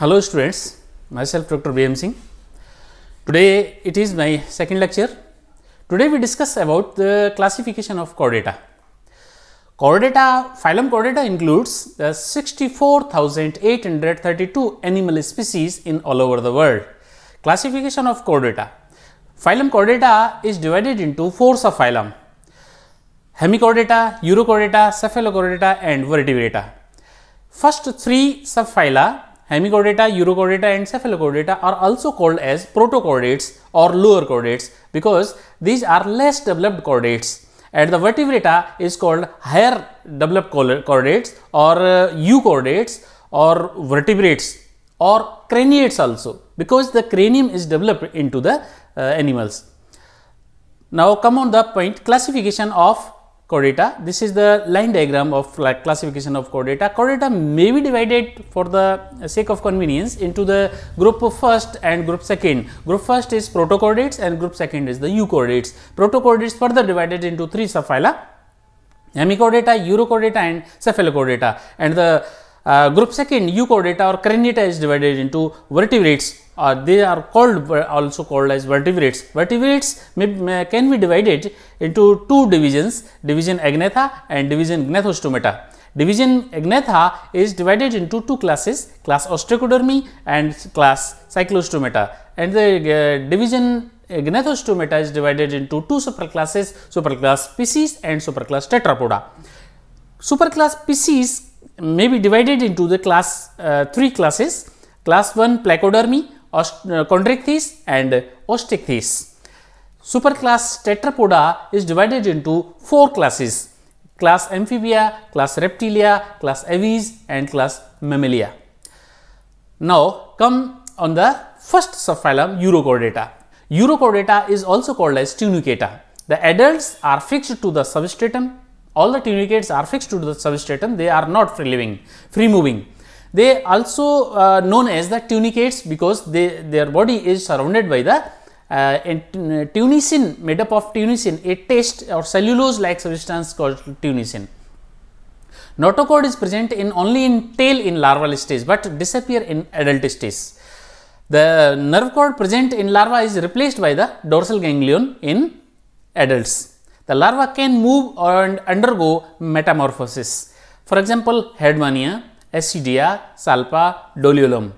Hello students, myself Dr. B.M. Singh. Today it is my second lecture. Today we discuss about the classification of chordata. Chordata, phylum chordata includes the 64,832 animal species in all over the world. Classification of chordata. Phylum chordata is divided into four subphylum. Hemichordata, Eurochordata, Cephalochordata and Vertebrata. First three subphyla hemichordata, Urochordata, and cephalochordata are also called as protochordates or lower chordates because these are less developed chordates. And the vertebrata is called higher developed chordates or uh, eucordates or vertebrates or craniates also because the cranium is developed into the uh, animals. Now, come on the point classification of core data. This is the line diagram of classification of core data. Core data may be divided for the sake of convenience into the group first and group second. Group first is protochordates and group second is the core Protochordates further divided into three subphyla, hemichordata, urochordata and cephalochordata and the group second यू कोडेटा और craniata is divided into vertebrates और they are called also called as vertebrates vertebrates can be divided into two divisions division agnatha and division gnathostomata division agnatha is divided into two classes class ostracodermi and class cyclostomata and the division gnathostomata is divided into two super classes super class pisces and super class tetrapoda super class pisces may be divided into the class uh, three classes class 1 placodermy, uh, chondrichthyes and osteichthyes. Superclass tetrapoda is divided into four classes class amphibia, class reptilia, class aves and class mammalia. Now come on the first subphylum urochordata urochordata is also called as tunicata. The adults are fixed to the substratum all the tunicates are fixed to the substratum they are not free living free moving they also uh, known as the tunicates because they their body is surrounded by the uh, uh made up of tunicin, a taste or cellulose like substance called tunicin. notochord is present in only in tail in larval stage but disappear in adult stage the nerve cord present in larva is replaced by the dorsal ganglion in adults the larva can move and undergo metamorphosis. For example, Headmania, Acidia, Salpa, Doliolum.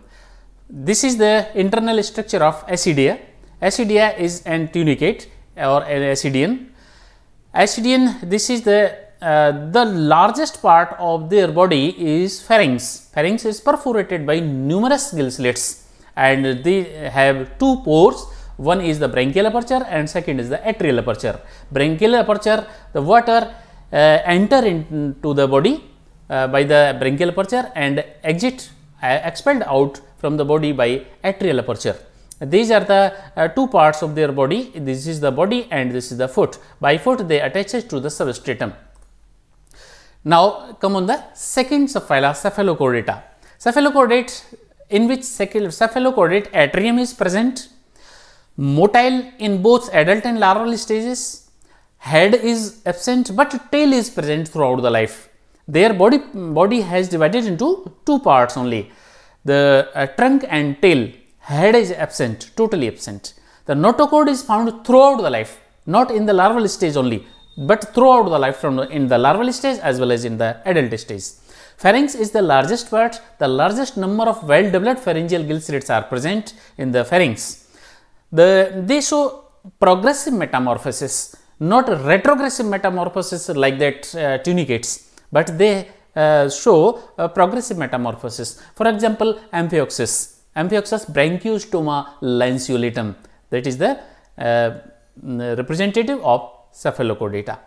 This is the internal structure of Acidia. Acidia is an tunicate or an acidian. Acidian, this is the uh, the largest part of their body is pharynx. Pharynx is perforated by numerous gill slits and they have two pores one is the branchial aperture and second is the atrial aperture. Branchial aperture, the water uh, enter into the body uh, by the branchial aperture and exit uh, expelled out from the body by atrial aperture. These are the uh, two parts of their body, this is the body and this is the foot. By foot they attach it to the substratum. Now, come on the second of cephalochordata. Cephalochordate in which cephalochordate atrium is present motile in both adult and larval stages. Head is absent, but tail is present throughout the life. Their body, body has divided into two parts only, the uh, trunk and tail. Head is absent, totally absent. The notochord is found throughout the life, not in the larval stage only, but throughout the life from in the larval stage as well as in the adult stage. Pharynx is the largest part, the largest number of well developed pharyngeal gill slits are present in the pharynx. The, they show progressive metamorphosis, not retrogressive metamorphosis like that uh, tunicates, but they uh, show progressive metamorphosis. For example, Amphioxus, Amphioxus branchiostoma lanceolatum that is the uh, representative of cephalocodata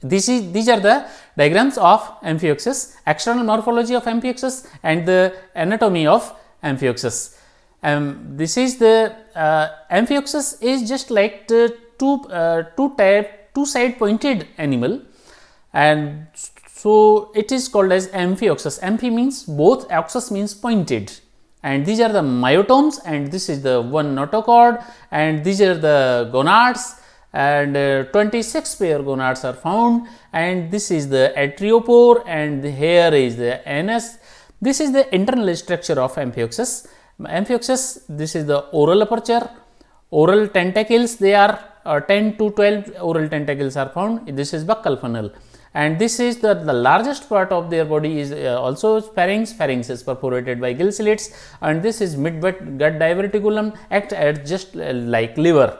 This is these are the diagrams of Amphioxus, external morphology of Amphioxus and the anatomy of Amphioxus um, this is the uh, amphioxus is just like the two uh, two type two side pointed animal and so it is called as amphioxus amphi means both oxus means pointed and these are the myotomes and this is the one notochord and these are the gonads and uh, 26 pair gonads are found and this is the atriopore and here is the anus this is the internal structure of amphioxus Amphioxus, this is the oral aperture. Oral tentacles, they are uh, 10 to 12 oral tentacles are found. This is buccal funnel. And this is the, the largest part of their body is uh, also pharynx. Pharynx is perforated by gill slits and this is mid gut diverticulum act at just uh, like liver.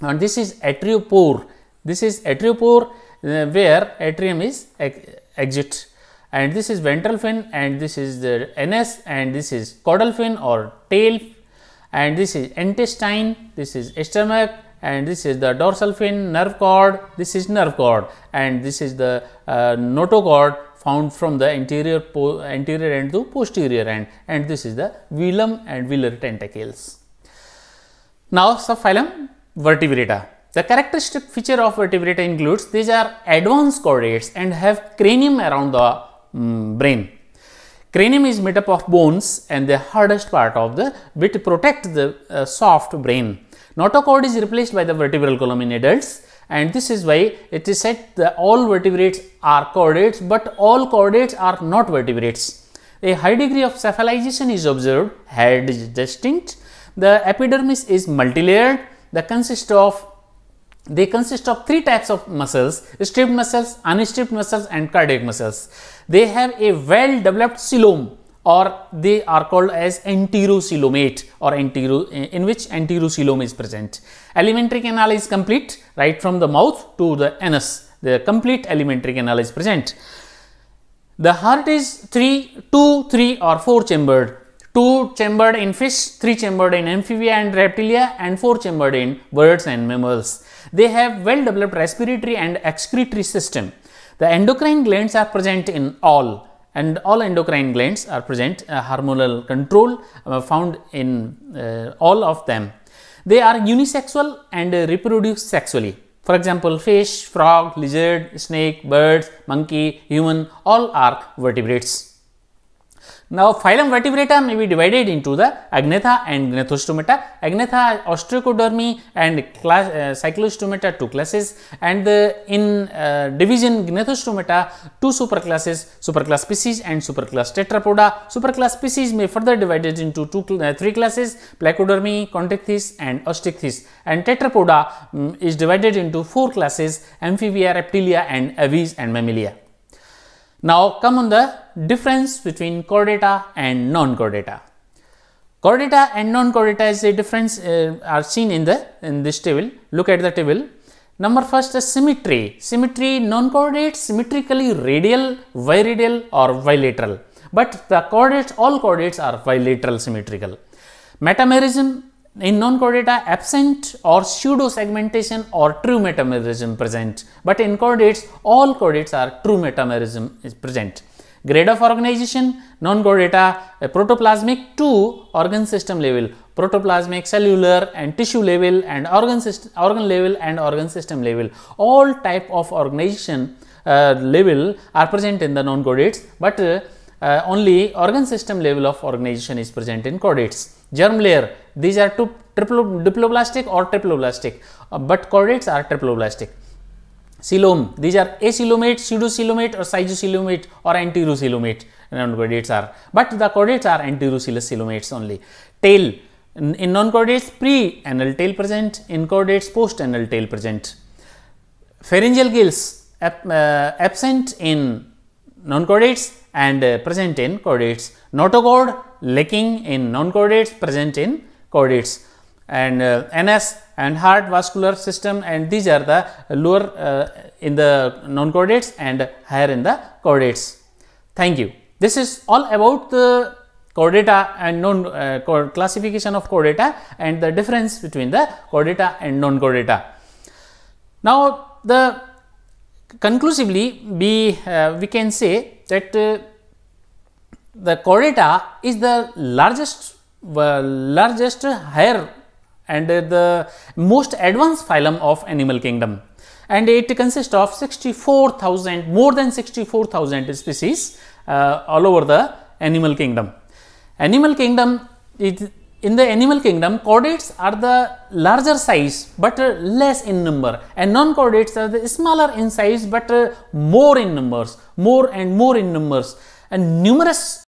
And this is atriopore. This is atriopore uh, where atrium is exit and this is ventral fin and this is the NS, and this is caudal fin or tail and this is intestine, this is stomach and this is the dorsal fin, nerve cord, this is nerve cord and this is the uh, notochord found from the anterior, anterior end to posterior end and this is the velum and velar tentacles. Now, subphylum vertebrata. The characteristic feature of vertebrata includes these are advanced chordates and have cranium around the Mm, brain. Cranium is made up of bones and the hardest part of the bit protect the uh, soft brain. Notochord is replaced by the vertebral column in adults and this is why it is said that all vertebrates are chordates, but all chordates are not vertebrates. A high degree of cephalization is observed, head is distinct, the epidermis is multilayered, the consist of they consist of three types of muscles, stripped muscles, unstripped muscles and cardiac muscles. They have a well developed coelom or they are called as enterocoelomate or entero in which enterocoelom is present. Alimentary canal is complete right from the mouth to the anus. The complete alimentary canal is present. The heart is three, two, three or four chambered. Two chambered in fish, three chambered in amphibia and reptilia and four chambered in birds and mammals. They have well developed respiratory and excretory system. The endocrine glands are present in all and all endocrine glands are present uh, hormonal control uh, found in uh, all of them. They are unisexual and reproduce sexually. For example, fish, frog, lizard, snake, birds, monkey, human all are vertebrates. Now, phylum vertebrata may be divided into the agnatha and gnathostomata. Agnatha, ostracodermy and class, uh, cyclostomata two classes and the uh, in uh, division gnathostomata two superclasses, superclass species and superclass tetrapoda. Superclass species may further divided into two, uh, three classes, placodermy, contacthes and osteichthys. and tetrapoda um, is divided into four classes, amphibia, reptilia and aves and mammalia. Now come on the difference between core data and non-core data. Core data and non-core data is a difference uh, are seen in the in this table. Look at the table. Number first is symmetry. Symmetry non-coordinates symmetrically radial, viradial or bilateral. But the coordinates, all coordinates are bilateral symmetrical. Metamerism in non-chordata absent or pseudo segmentation or true metamerism present but in co-dates, all co-dates are true metamerism is present grade of organization non-chordata uh, protoplasmic to organ system level protoplasmic cellular and tissue level and organ system organ level and organ system level all type of organization uh, level are present in the non dates but uh, uh, only organ system level of organization is present in chordates. Germ layer, these are two triplo, diploblastic or triploblastic, uh, but chordates are triploblastic. Coelom, these are acelomate, pseudocoelomate or schizocoelomate or anterocoelomate non-chordates are, but the chordates are anterocoelous coelomates only. Tail, in, in non-chordates pre-anal tail present, in chordates post-anal tail present. Pharyngeal gills, ab, uh, absent in non coordinates and uh, present in chordates. Notochord lacking in non coordinates present in chordates and uh, NS and heart vascular system and these are the lower uh, in the non coordinates and higher in the chordates. Thank you. This is all about the chordata and non uh, classification of chordata and the difference between the chordata and non-chordata. Now, the conclusively we uh, we can say that uh, the chordata is the largest uh, largest higher and the most advanced phylum of animal kingdom and it consists of 64,000 more than 64,000 species uh, all over the animal kingdom. Animal kingdom is in the animal kingdom, chordates are the larger size but less in number and non-chordates are the smaller in size but more in numbers, more and more in numbers. And numerous